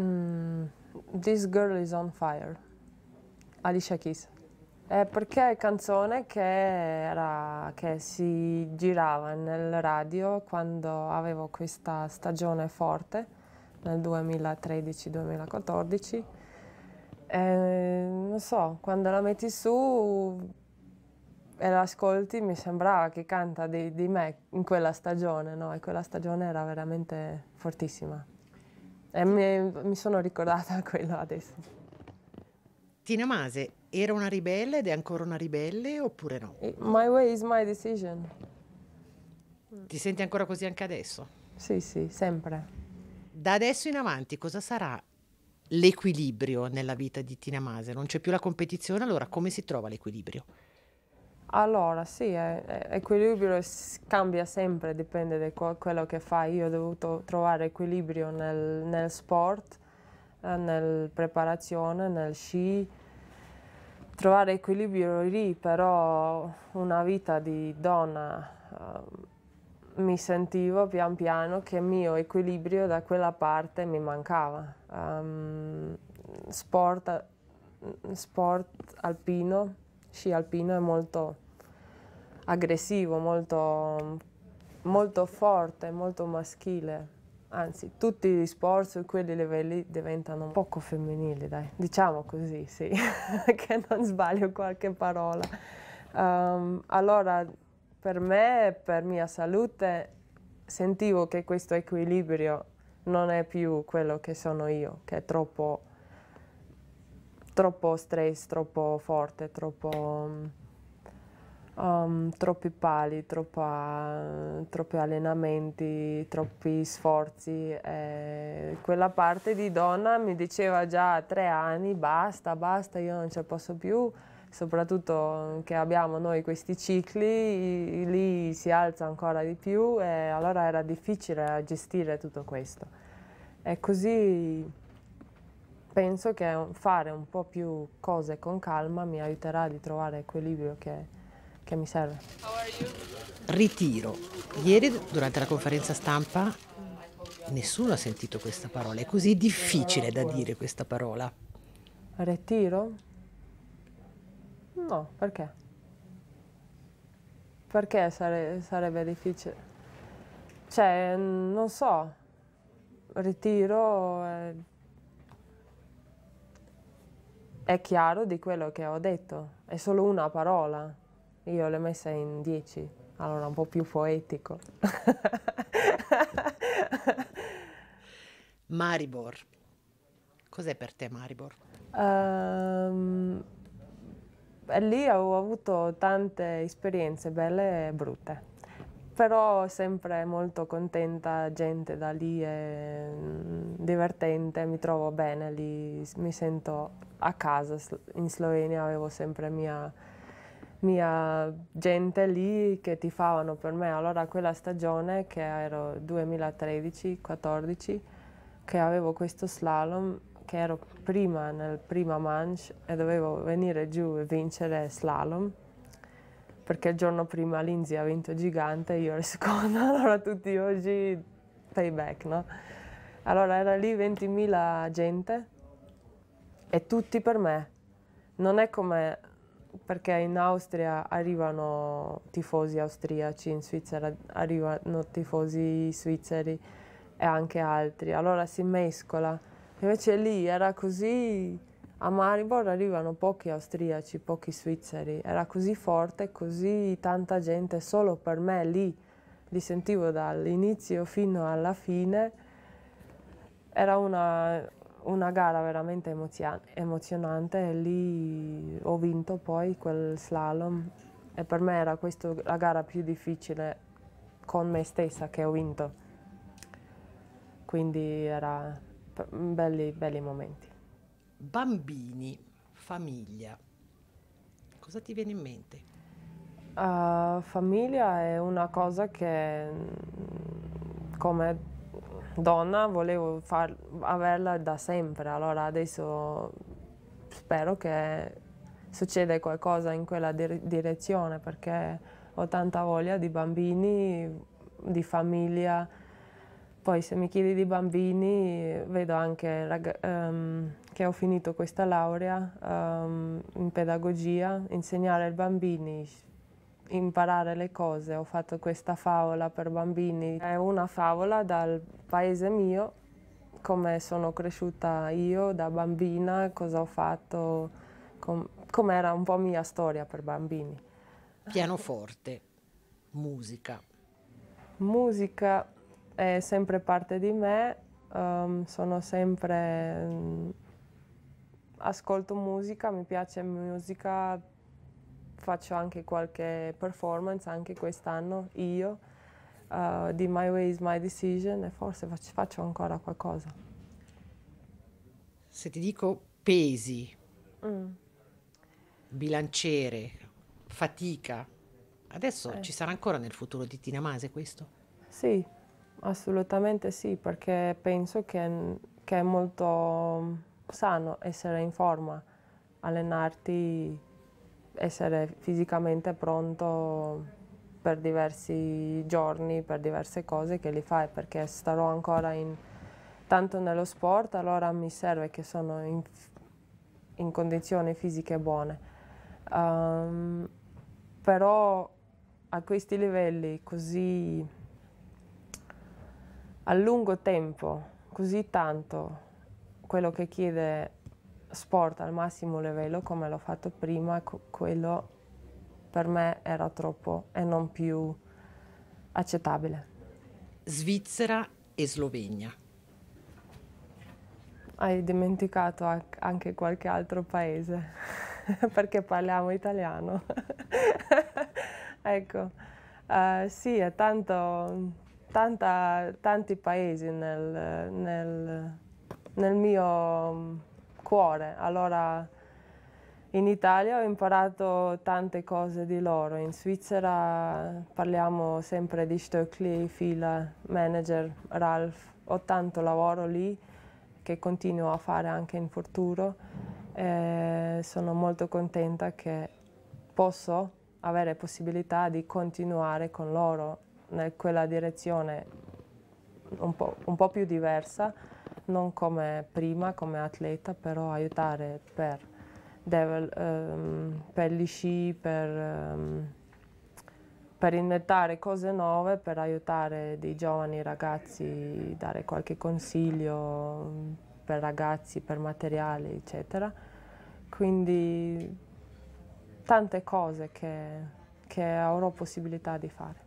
Mm, This Girl is on Fire, Alicia Keys. Eh, perché è canzone che, era, che, si girava nel radio quando avevo questa stagione forte, nel 2013-2014. Eh, non so, quando la metti su e l'ascolti mi sembrava che canta di, di me in quella stagione, no? E quella stagione era veramente fortissima. E eh, mi, mi sono ricordata quello adesso. Tina Mase era una ribelle ed è ancora una ribelle oppure no? Eh, my way is my decision. Ti senti ancora così anche adesso? Sì, sì, sempre. Da adesso in avanti cosa sarà l'equilibrio nella vita di Tina Mase? Non c'è più la competizione, allora come si trova l'equilibrio? Allora, sì, è, equilibrio cambia sempre, dipende da co- quello che fai. Io ho dovuto trovare equilibrio nel, nel sport, eh, nella preparazione, nel sci. Trovare equilibrio lì, però una vita di donna eh, mi sentivo pian piano che il mio equilibrio da quella parte mi mancava. Um, sport, mm, sport alpino sci alpino è molto aggressivo, molto, molto forte, molto maschile. Anzi, tutti gli sport su quei livelli diventano poco femminili, dai. diciamo così, sì, che non sbaglio qualche parola. Um, allora, per me, per mia salute, sentivo che questo equilibrio non è più quello che sono io, che è troppo troppo stress, troppo forte, troppo, um, troppi pali, troppa, troppi allenamenti, troppi sforzi. E quella parte di donna mi diceva già a tre anni basta, basta, io non ce la posso più. Soprattutto che abbiamo noi questi cicli, lì si alza ancora di più e allora era difficile gestire tutto questo. E così penso che fare un po' più cose con calma mi aiuterà a trovare equilibrio che, che mi serve. Ritiro. Ieri durante la conferenza stampa nessuno ha sentito questa parola, è così difficile da dire questa parola. Ritiro? No, perché? Perché sare sarebbe difficile? Cioè, non so, ritiro... È eh, è chiaro di quello che ho detto, è solo una parola. Io l'ho messa in dieci, allora un po' più poetico. Maribor. Cos'è per te Maribor? Um, lì ho avuto tante esperienze belle e brutte però sempre molto contenta gente da lì e mm, divertente, mi trovo bene lì, mi sento a casa. In Slovenia avevo sempre mia, mia gente lì che tifavano per me. Allora quella stagione che ero 2013-14, che avevo questo slalom, che ero prima nel prima manche e dovevo venire giù e vincere slalom perché il giorno prima l'Inzi ha vinto gigante e io ero seconda, allora tutti oggi payback, no? Allora era lì 20.000 gente e tutti per me. Non è come perché in Austria arrivano tifosi austriaci, in Svizzera arrivano tifosi svizzeri e anche altri, allora si mescola. Invece lì era così, a Maribor arrivano pochi austriaci, pochi svizzeri, era così forte, così tanta gente solo per me lì, li sentivo dall'inizio fino alla fine era una, una gara veramente emozionante e lì ho vinto poi quel slalom e per me era questa la gara più difficile con me stessa che ho vinto. Quindi erano belli, belli momenti. Bambini, famiglia, cosa ti viene in mente? Uh, famiglia è una cosa che, come donna volevo far, averla da sempre, allora adesso spero che succeda qualcosa in quella direzione perché ho tanta voglia di bambini, di famiglia. Poi se mi chiedi di bambini vedo anche um, che ho finito questa laurea um, in pedagogia, insegnare ai bambini imparare le cose. Ho fatto questa favola per bambini. È una favola dal paese mio, come sono cresciuta io da bambina, cosa ho fatto, com com'era un po' mia storia per bambini. Pianoforte, musica. Musica è sempre parte di me, um, sono sempre... Um, ascolto musica, mi piace musica faccio anche qualche performance anche quest'anno io uh, di My Way is My Decision e forse faccio ancora qualcosa. Se ti dico pesi, mm. bilanciere, fatica, adesso eh. ci sarà ancora nel futuro di Tina Mase questo? Sì, assolutamente sì, perché penso che, che è molto mm, sano essere in forma, allenarti essere fisicamente pronto per diversi giorni, per diverse cose che li fai, perché starò ancora in, tanto nello sport, allora mi serve che sono in, in condizioni fisiche buone. Um, però a questi livelli così a lungo tempo, così tanto, quello che chiede sport al massimo livello come l'ho fatto prima, quello per me era troppo e non più accettabile. Svizzera e Slovenia. Hai dimenticato anche qualche altro paese, perché parliamo italiano. ecco, uh, sì, è tanto, tanta, tanti paesi nel, nel, nel mio cuore. Allora in Italia ho imparato tante cose di loro, in Svizzera parliamo sempre di Stöckli, Fila, Manager, Ralph, ho tanto lavoro lì che continuo a fare anche in futuro e sono molto contenta che posso avere possibilità di continuare con loro in quella direzione un po', un po più diversa non come prima, come atleta, però aiutare per, devil, um, per gli sci, per, um, per inventare cose nuove, per aiutare dei giovani ragazzi, dare qualche consiglio per ragazzi, per materiali, eccetera. Quindi tante cose che, che avrò possibilità di fare.